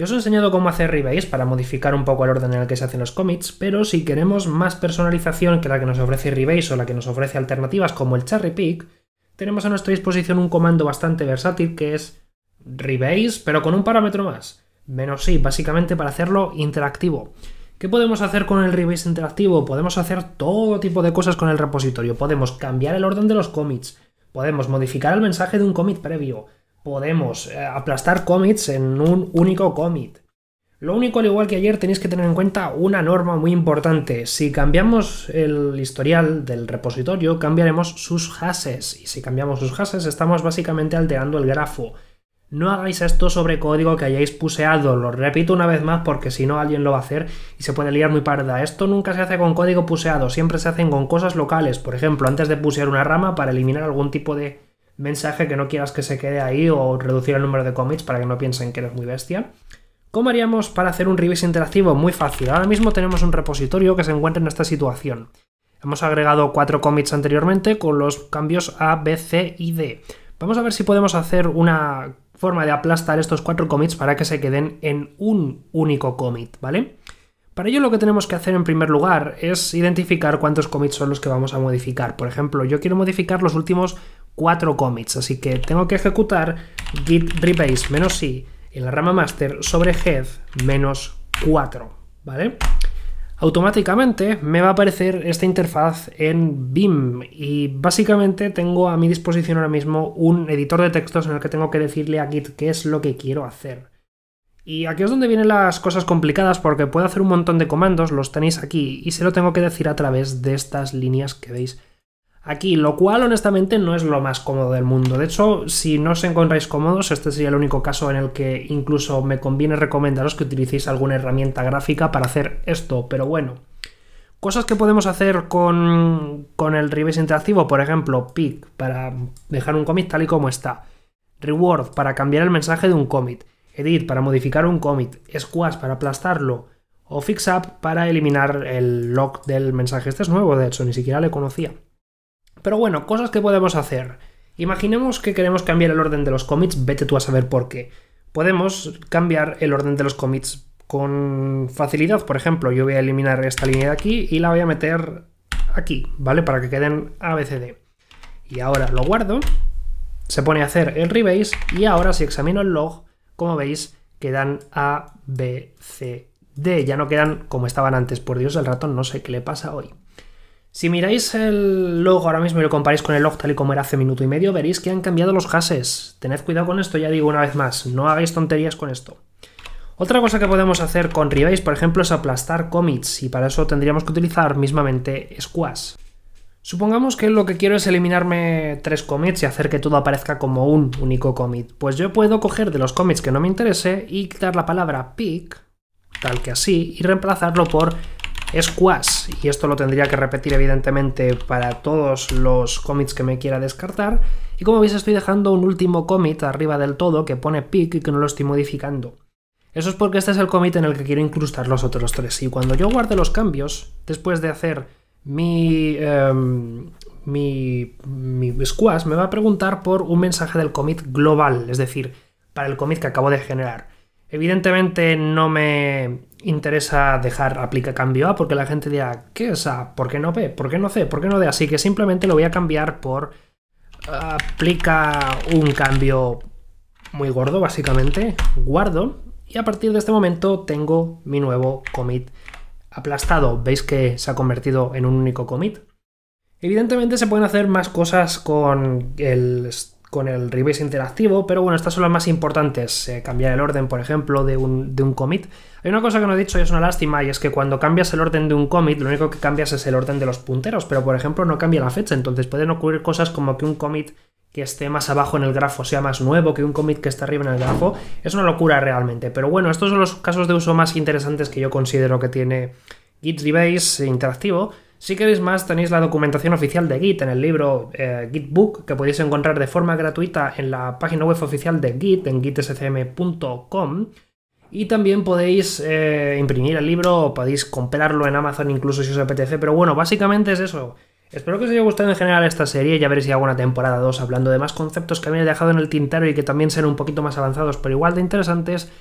Yo os he enseñado cómo hacer rebase para modificar un poco el orden en el que se hacen los commits, pero si queremos más personalización que la que nos ofrece rebase, o la que nos ofrece alternativas como el cherry pick, tenemos a nuestra disposición un comando bastante versátil que es rebase, pero con un parámetro más. Menos sí, básicamente para hacerlo interactivo. ¿Qué podemos hacer con el rebase interactivo? Podemos hacer todo tipo de cosas con el repositorio. Podemos cambiar el orden de los commits. Podemos modificar el mensaje de un commit previo podemos eh, aplastar commits en un único commit. Lo único, al igual que ayer, tenéis que tener en cuenta una norma muy importante. Si cambiamos el historial del repositorio, cambiaremos sus hashes. Y si cambiamos sus hashes, estamos básicamente alterando el grafo. No hagáis esto sobre código que hayáis puseado. Lo repito una vez más porque si no alguien lo va a hacer y se puede liar muy parda. Esto nunca se hace con código puseado, siempre se hacen con cosas locales. Por ejemplo, antes de pusear una rama para eliminar algún tipo de mensaje que no quieras que se quede ahí o reducir el número de commits para que no piensen que eres muy bestia. ¿Cómo haríamos para hacer un release interactivo? Muy fácil. Ahora mismo tenemos un repositorio que se encuentra en esta situación. Hemos agregado cuatro commits anteriormente con los cambios A, B, C y D. Vamos a ver si podemos hacer una forma de aplastar estos cuatro commits para que se queden en un único commit, ¿vale? Para ello lo que tenemos que hacer en primer lugar es identificar cuántos commits son los que vamos a modificar. Por ejemplo, yo quiero modificar los últimos 4 commits, así que tengo que ejecutar git rebase menos i en la rama master sobre head menos 4, ¿vale? Automáticamente me va a aparecer esta interfaz en BIM y básicamente tengo a mi disposición ahora mismo un editor de textos en el que tengo que decirle a Git qué es lo que quiero hacer. Y aquí es donde vienen las cosas complicadas porque puedo hacer un montón de comandos, los tenéis aquí, y se lo tengo que decir a través de estas líneas que veis aquí, lo cual honestamente no es lo más cómodo del mundo. De hecho, si no os encontráis cómodos, este sería el único caso en el que incluso me conviene recomendaros que utilicéis alguna herramienta gráfica para hacer esto, pero bueno. Cosas que podemos hacer con, con el Rebase interactivo, por ejemplo, pick para dejar un commit tal y como está. Reward para cambiar el mensaje de un commit. Edit para modificar un commit. Squash para aplastarlo. O FixUp para eliminar el log del mensaje. Este es nuevo, de hecho, ni siquiera le conocía. Pero bueno, cosas que podemos hacer. Imaginemos que queremos cambiar el orden de los commits, vete tú a saber por qué. Podemos cambiar el orden de los commits con facilidad. Por ejemplo, yo voy a eliminar esta línea de aquí y la voy a meter aquí, ¿vale? Para que queden ABCD. Y ahora lo guardo, se pone a hacer el rebase y ahora si examino el log, como veis, quedan A, B, C, Ya no quedan como estaban antes. Por Dios, el rato no sé qué le pasa hoy. Si miráis el logo ahora mismo y lo comparáis con el log tal y como era hace minuto y medio, veréis que han cambiado los hashes. Tened cuidado con esto, ya digo una vez más, no hagáis tonterías con esto. Otra cosa que podemos hacer con Rebase, por ejemplo, es aplastar commits, y para eso tendríamos que utilizar mismamente Squash. Supongamos que lo que quiero es eliminarme tres commits y hacer que todo aparezca como un único commit. Pues yo puedo coger de los commits que no me interese y quitar la palabra pick, tal que así, y reemplazarlo por Squash, y esto lo tendría que repetir evidentemente para todos los commits que me quiera descartar, y como veis estoy dejando un último commit arriba del todo que pone pick y que no lo estoy modificando. Eso es porque este es el commit en el que quiero incrustar los otros tres. Y cuando yo guarde los cambios, después de hacer mi, em, mi, mi squash, me va a preguntar por un mensaje del commit global, es decir, para el commit que acabo de generar. Evidentemente no me, interesa dejar aplica cambio A porque la gente dirá, ¿qué es A? ¿Por qué no B? ¿Por qué no C? ¿Por qué no D? Así que simplemente lo voy a cambiar por aplica un cambio muy gordo, básicamente, guardo, y a partir de este momento tengo mi nuevo commit aplastado. ¿Veis que se ha convertido en un único commit? Evidentemente se pueden hacer más cosas con el con el rebase interactivo, pero bueno, estas son las más importantes. Eh, cambiar el orden, por ejemplo, de un, commit. Hay una cosa que no he dicho y es una lástima, y es que cuando cambias el orden de un commit, lo único que cambias es el orden de los punteros, pero por ejemplo no cambia la fecha, entonces pueden ocurrir cosas como que un commit que esté más abajo en el grafo sea más nuevo que un commit que está arriba en el grafo, es una locura realmente. Pero bueno, estos son los casos de uso más interesantes que yo considero que tiene Git rebase interactivo. Si queréis más, tenéis la documentación oficial de Git en el libro eh, Gitbook, que podéis encontrar de forma gratuita en la página web oficial de Git, en gitscm.com. Y también podéis eh, imprimir el libro, o podéis comprarlo en Amazon incluso si os apetece. Pero bueno, básicamente es eso. Espero que os haya gustado en general esta serie. Ya veréis si hago una temporada 2 hablando de más conceptos que me he dejado en el tintero y que también serán un poquito más avanzados, pero igual de interesantes.